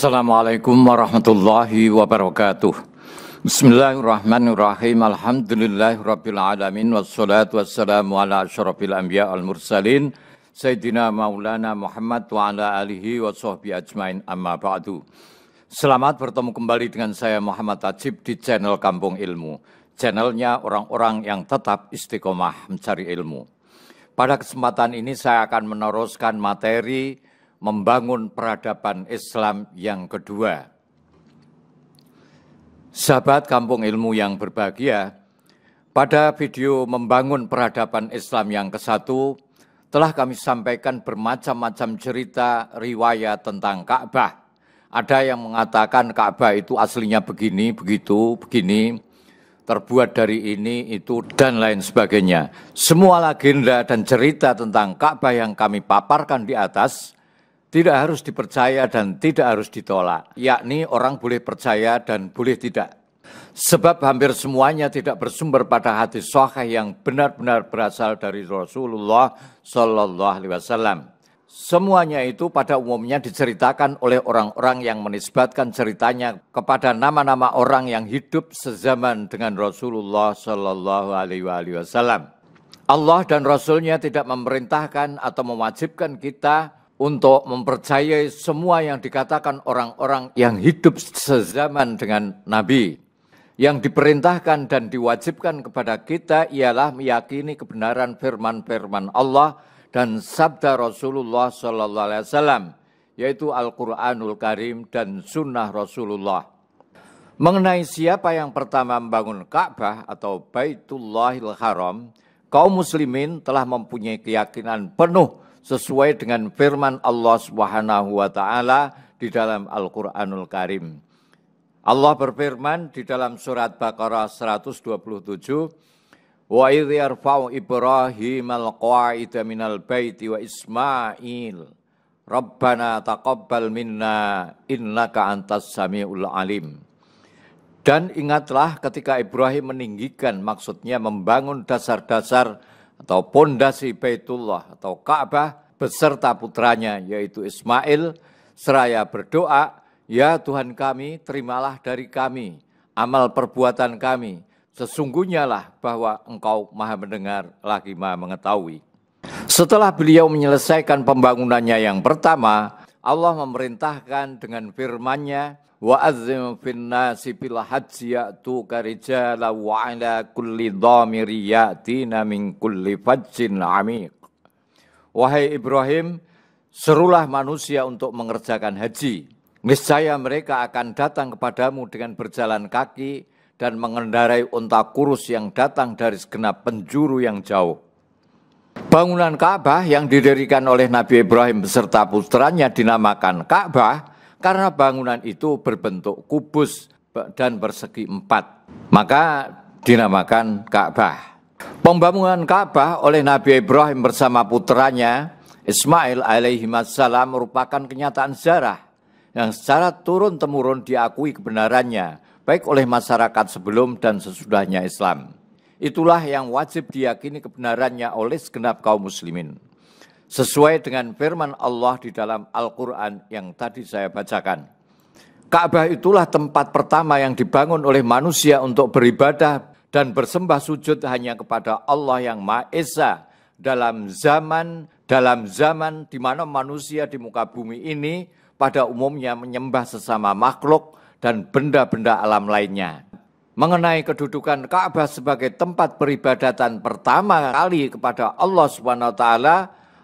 Assalamualaikum warahmatullahi wabarakatuh. Bismillahirrahmanirrahim. Alhamdulillahirrabbilalamin. Wassalatu wassalamu ala asyrafil anbiya al mursalin. Sayyidina Maulana Muhammad wa ala alihi wa ajmain amma ba'du. Selamat bertemu kembali dengan saya Muhammad Ajib di channel Kampung Ilmu. Channelnya orang-orang yang tetap istiqomah mencari ilmu. Pada kesempatan ini saya akan meneruskan materi membangun peradaban Islam yang kedua. Sahabat Kampung Ilmu yang berbahagia, pada video membangun peradaban Islam yang ke kesatu, telah kami sampaikan bermacam-macam cerita riwayat tentang Ka'bah. Ada yang mengatakan Ka'bah itu aslinya begini, begitu, begini, terbuat dari ini, itu, dan lain sebagainya. Semua legenda dan cerita tentang Ka'bah yang kami paparkan di atas tidak harus dipercaya dan tidak harus ditolak, yakni orang boleh percaya dan boleh tidak. Sebab hampir semuanya tidak bersumber pada hadis sahih yang benar-benar berasal dari Rasulullah Shallallahu Alaihi Wasallam. Semuanya itu pada umumnya diceritakan oleh orang-orang yang menisbatkan ceritanya kepada nama-nama orang yang hidup sezaman dengan Rasulullah Shallallahu Alaihi Wasallam. Allah dan Rasulnya tidak memerintahkan atau mewajibkan kita untuk mempercayai semua yang dikatakan orang-orang yang hidup sezaman dengan Nabi. Yang diperintahkan dan diwajibkan kepada kita ialah meyakini kebenaran firman-firman Allah dan sabda Rasulullah SAW, yaitu Al-Quranul Karim dan Sunnah Rasulullah. Mengenai siapa yang pertama membangun Ka'bah atau Baitullahil Haram, kaum muslimin telah mempunyai keyakinan penuh sesuai dengan firman Allah Subhanahu wa taala di dalam Al-Qur'anul Karim. Allah berfirman di dalam surat Baqarah 127, "Wa idh yarfa'u Ibrahim al-qa'ida minal baiti wa Ismail, Rabbana taqabbal minna innaka antas samiul alim." Dan ingatlah ketika Ibrahim meninggikan maksudnya membangun dasar-dasar atau pondasi Baitullah atau Ka'bah beserta putranya yaitu Ismail seraya berdoa, "Ya Tuhan kami, terimalah dari kami amal perbuatan kami. Sesungguhnya lah bahwa Engkau Maha mendengar lagi Maha mengetahui." Setelah beliau menyelesaikan pembangunannya yang pertama, Allah memerintahkan dengan firman-Nya, wa azim fin nasi bil hajji ya'tu karijala wa ala kulli dhamiri ya'tina min kulli fajjin amiq wahai Ibrahim serulah manusia untuk mengerjakan haji niscaya mereka akan datang kepadamu dengan berjalan kaki dan mengendarai unta kurus yang datang dari segenap penjuru yang jauh Bangunan Ka'bah yang didirikan oleh Nabi Ibrahim beserta putranya dinamakan Ka'bah karena bangunan itu berbentuk kubus dan persegi empat, maka dinamakan Ka'bah. Pembangunan Ka'bah oleh Nabi Ibrahim bersama putranya Ismail alaihi salam merupakan kenyataan sejarah yang secara turun-temurun diakui kebenarannya baik oleh masyarakat sebelum dan sesudahnya Islam. Itulah yang wajib diyakini kebenarannya oleh segenap kaum muslimin sesuai dengan firman Allah di dalam Al-Quran yang tadi saya bacakan. Ka'bah itulah tempat pertama yang dibangun oleh manusia untuk beribadah dan bersembah sujud hanya kepada Allah yang Maha Esa dalam zaman dalam zaman di mana manusia di muka bumi ini pada umumnya menyembah sesama makhluk dan benda-benda alam lainnya. Mengenai kedudukan Ka'bah sebagai tempat peribadatan pertama kali kepada Allah Subhanahu wa taala,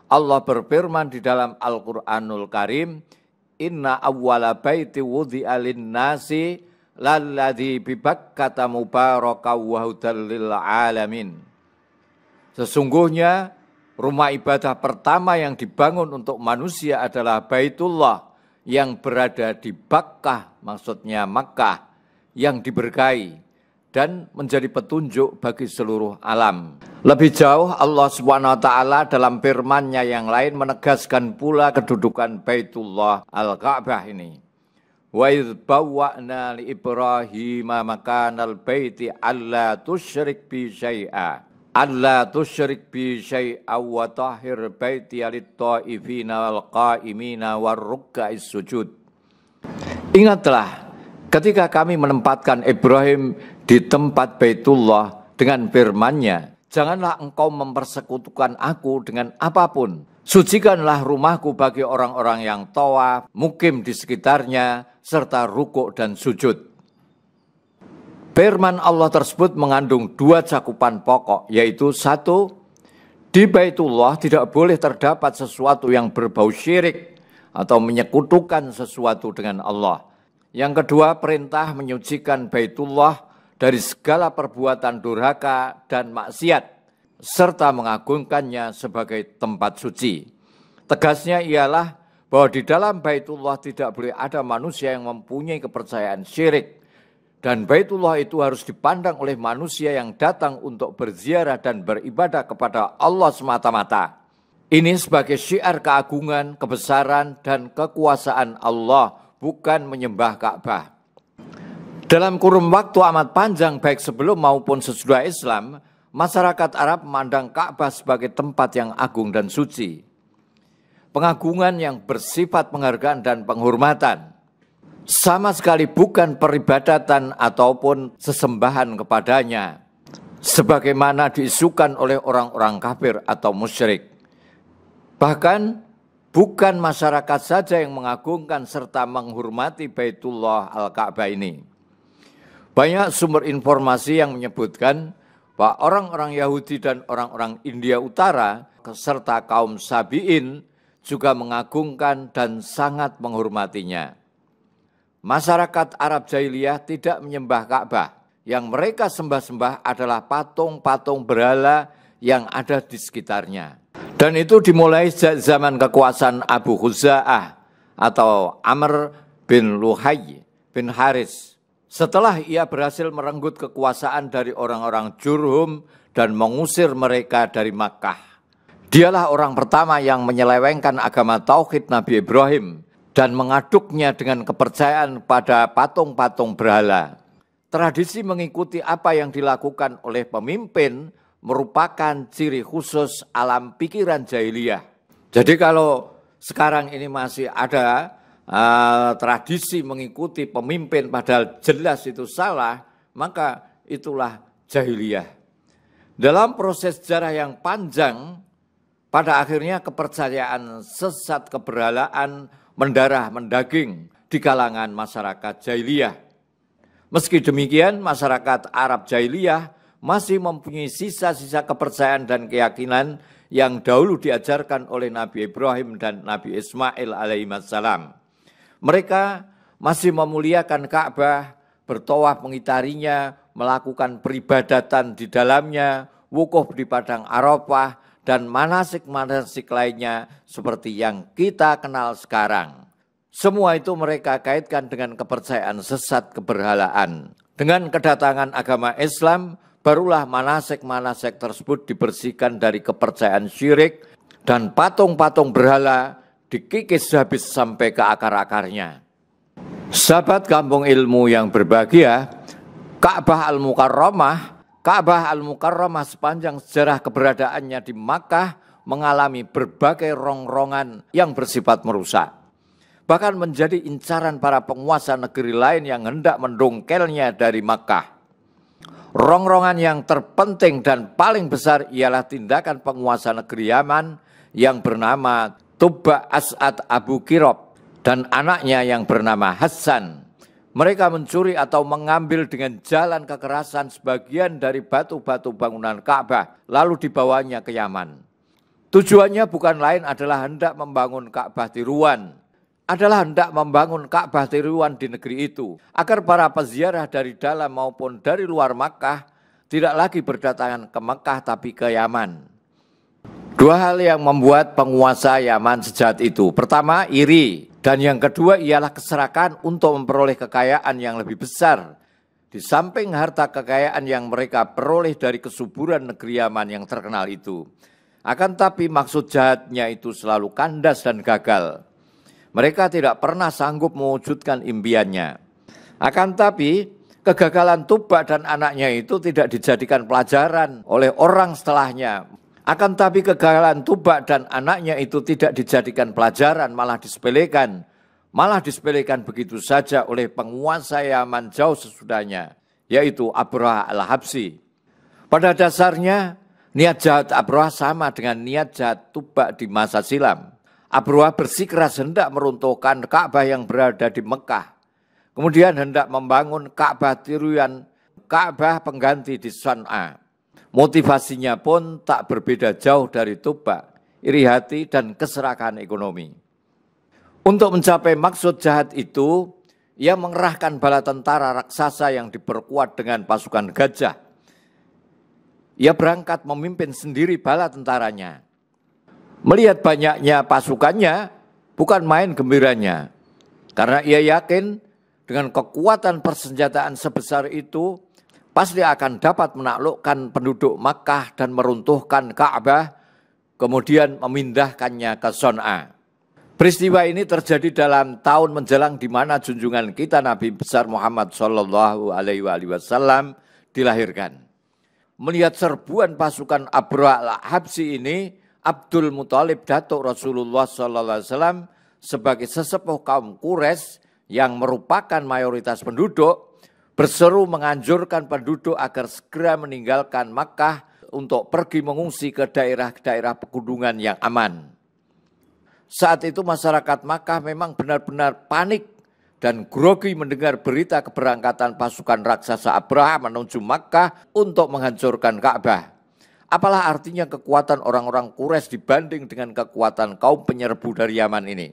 Allah berfirman di dalam Al-Qur'anul Karim, "Inna awwala baiti wudhi alin nasi lalladhi bibak kata mubaraka wahudallil alamin." Sesungguhnya rumah ibadah pertama yang dibangun untuk manusia adalah Baitullah yang berada di Bakkah, maksudnya Makkah, yang diberkahi dan menjadi petunjuk bagi seluruh alam. Lebih jauh Allah Swt dalam firman-Nya yang lain menegaskan pula kedudukan Baitullah Al-Ka'bah ini. Wa idh bawwa'na li Ibrahim al baiti alla tusyrik bi syai'a. Alla tusyrik bi syai'a wa tahir baiti lit ta'ifina wal qa'imina war rukkais sujud. Ingatlah ketika kami menempatkan Ibrahim di tempat Baitullah dengan firman-Nya, Janganlah engkau mempersekutukan aku dengan apapun. Sucikanlah rumahku bagi orang-orang yang toa, mukim di sekitarnya, serta rukuk dan sujud. Firman Allah tersebut mengandung dua cakupan pokok, yaitu satu, di Baitullah tidak boleh terdapat sesuatu yang berbau syirik atau menyekutukan sesuatu dengan Allah. Yang kedua, perintah menyucikan Baitullah dari segala perbuatan durhaka dan maksiat, serta mengagungkannya sebagai tempat suci. Tegasnya ialah bahwa di dalam Baitullah tidak boleh ada manusia yang mempunyai kepercayaan syirik. Dan Baitullah itu harus dipandang oleh manusia yang datang untuk berziarah dan beribadah kepada Allah semata-mata. Ini sebagai syiar keagungan, kebesaran, dan kekuasaan Allah, bukan menyembah Ka'bah. Dalam kurun waktu amat panjang baik sebelum maupun sesudah Islam, masyarakat Arab memandang Ka'bah sebagai tempat yang agung dan suci. Pengagungan yang bersifat penghargaan dan penghormatan. Sama sekali bukan peribadatan ataupun sesembahan kepadanya. Sebagaimana diisukan oleh orang-orang kafir atau musyrik. Bahkan bukan masyarakat saja yang mengagungkan serta menghormati Baitullah Al-Ka'bah ini banyak sumber informasi yang menyebutkan bahwa orang-orang Yahudi dan orang-orang India Utara serta kaum Sabiin juga mengagungkan dan sangat menghormatinya. Masyarakat Arab jahiliyah tidak menyembah Ka'bah. Yang mereka sembah-sembah adalah patung-patung berhala yang ada di sekitarnya. Dan itu dimulai sejak zaman kekuasaan Abu Huza'ah atau Amr bin Luhay bin Haris setelah ia berhasil merenggut kekuasaan dari orang-orang Jurhum dan mengusir mereka dari Makkah. Dialah orang pertama yang menyelewengkan agama Tauhid Nabi Ibrahim dan mengaduknya dengan kepercayaan pada patung-patung berhala. Tradisi mengikuti apa yang dilakukan oleh pemimpin merupakan ciri khusus alam pikiran jahiliyah. Jadi kalau sekarang ini masih ada Ah, tradisi mengikuti pemimpin padahal jelas itu salah, maka itulah jahiliyah. Dalam proses sejarah yang panjang, pada akhirnya kepercayaan sesat keberhalaan mendarah mendaging di kalangan masyarakat jahiliyah. Meski demikian, masyarakat Arab jahiliyah masih mempunyai sisa-sisa kepercayaan dan keyakinan yang dahulu diajarkan oleh Nabi Ibrahim dan Nabi Ismail alaihissalam. Mereka masih memuliakan Ka'bah, bertawaf mengitarinya, melakukan peribadatan di dalamnya, wukuf di padang Arafah dan manasik-manasik lainnya seperti yang kita kenal sekarang. Semua itu mereka kaitkan dengan kepercayaan sesat keberhalaan. Dengan kedatangan agama Islam, barulah manasik-manasik tersebut dibersihkan dari kepercayaan syirik dan patung-patung berhala dikikis habis sampai ke akar-akarnya. Sahabat kampung ilmu yang berbahagia, Ka'bah Al-Mukarramah, Ka'bah Al-Mukarramah sepanjang sejarah keberadaannya di Makkah mengalami berbagai rongrongan yang bersifat merusak. Bahkan menjadi incaran para penguasa negeri lain yang hendak mendongkelnya dari Makkah. Rongrongan yang terpenting dan paling besar ialah tindakan penguasa negeri Yaman yang bernama Tuba As'ad Abu Kirob dan anaknya yang bernama Hasan. Mereka mencuri atau mengambil dengan jalan kekerasan sebagian dari batu-batu bangunan Ka'bah, lalu dibawanya ke Yaman. Tujuannya bukan lain adalah hendak membangun Ka'bah tiruan, adalah hendak membangun Ka'bah tiruan di negeri itu, agar para peziarah dari dalam maupun dari luar Makkah tidak lagi berdatangan ke Mekah tapi ke Yaman. Dua hal yang membuat penguasa Yaman sejahat itu. Pertama, iri. Dan yang kedua ialah keserakan untuk memperoleh kekayaan yang lebih besar. Di samping harta kekayaan yang mereka peroleh dari kesuburan negeri Yaman yang terkenal itu. Akan tapi maksud jahatnya itu selalu kandas dan gagal. Mereka tidak pernah sanggup mewujudkan impiannya. Akan tapi kegagalan tuba dan anaknya itu tidak dijadikan pelajaran oleh orang setelahnya. Akan tapi kegagalan Tubak dan anaknya itu tidak dijadikan pelajaran, malah disepelekan. Malah disepelekan begitu saja oleh penguasa Yaman jauh sesudahnya, yaitu Abraha al-Habsi. Pada dasarnya, niat jahat Abraha sama dengan niat jahat Tubak di masa silam. Abraha bersikeras hendak meruntuhkan Ka'bah yang berada di Mekah. Kemudian hendak membangun Ka'bah tiruan Ka'bah pengganti di Sana'a. Motivasinya pun tak berbeda jauh dari Toba, iri hati dan keserakahan ekonomi. Untuk mencapai maksud jahat itu, ia mengerahkan bala tentara raksasa yang diperkuat dengan pasukan gajah. Ia berangkat memimpin sendiri bala tentaranya. Melihat banyaknya pasukannya, bukan main gembiranya. Karena ia yakin dengan kekuatan persenjataan sebesar itu, pasti akan dapat menaklukkan penduduk Makkah dan meruntuhkan Ka'bah, kemudian memindahkannya ke Son'a. Peristiwa ini terjadi dalam tahun menjelang di mana junjungan kita Nabi besar Muhammad Shallallahu Alaihi Wasallam dilahirkan. Melihat serbuan pasukan Abra al-Habsi ini, Abdul Muthalib datuk Rasulullah Shallallahu Alaihi Wasallam sebagai sesepuh kaum Quraisy yang merupakan mayoritas penduduk berseru menganjurkan penduduk agar segera meninggalkan Makkah untuk pergi mengungsi ke daerah-daerah pegunungan yang aman. Saat itu masyarakat Makkah memang benar-benar panik dan grogi mendengar berita keberangkatan pasukan raksasa Abraham menuju Makkah untuk menghancurkan Ka'bah. Apalah artinya kekuatan orang-orang Quraisy dibanding dengan kekuatan kaum penyerbu dari Yaman ini.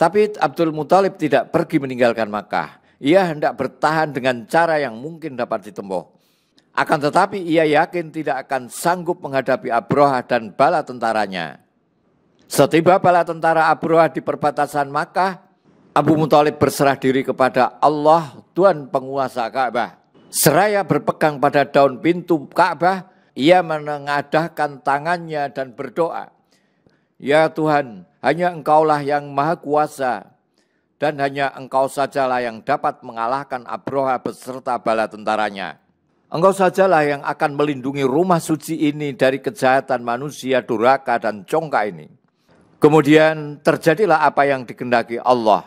Tapi Abdul Muthalib tidak pergi meninggalkan Makkah ia hendak bertahan dengan cara yang mungkin dapat ditempuh. Akan tetapi ia yakin tidak akan sanggup menghadapi Abroha dan bala tentaranya. Setiba bala tentara Abroha di perbatasan Makkah, Abu Muthalib berserah diri kepada Allah, Tuhan penguasa Ka'bah. Seraya berpegang pada daun pintu Ka'bah, ia menengadahkan tangannya dan berdoa. Ya Tuhan, hanya engkaulah yang maha kuasa dan hanya engkau sajalah yang dapat mengalahkan Abroha beserta bala tentaranya. Engkau sajalah yang akan melindungi rumah suci ini dari kejahatan manusia duraka dan congka ini. Kemudian terjadilah apa yang dikendaki Allah.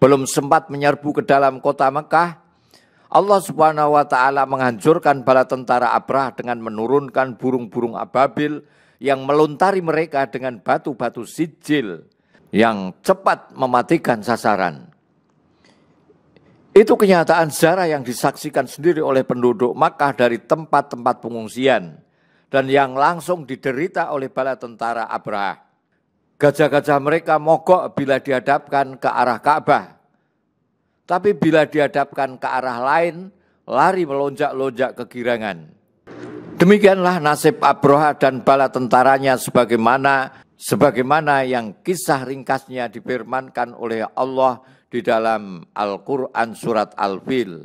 Belum sempat menyerbu ke dalam kota Mekah, Allah Subhanahu wa taala menghancurkan bala tentara Abrah dengan menurunkan burung-burung ababil yang melontari mereka dengan batu-batu sijil yang cepat mematikan sasaran. Itu kenyataan sejarah yang disaksikan sendiri oleh penduduk Makkah dari tempat-tempat pengungsian dan yang langsung diderita oleh bala tentara Abrah. Gajah-gajah mereka mogok bila dihadapkan ke arah Ka'bah. Tapi bila dihadapkan ke arah lain, lari melonjak-lonjak girangan. Demikianlah nasib Abroha dan bala tentaranya sebagaimana Sebagaimana yang kisah ringkasnya difirmankan oleh Allah di dalam Al-Quran surat Al-Fil.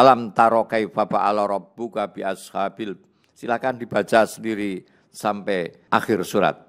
Alam taro kaifa fa'ala rabbuka bi ashabil. Silakan dibaca sendiri sampai akhir surat.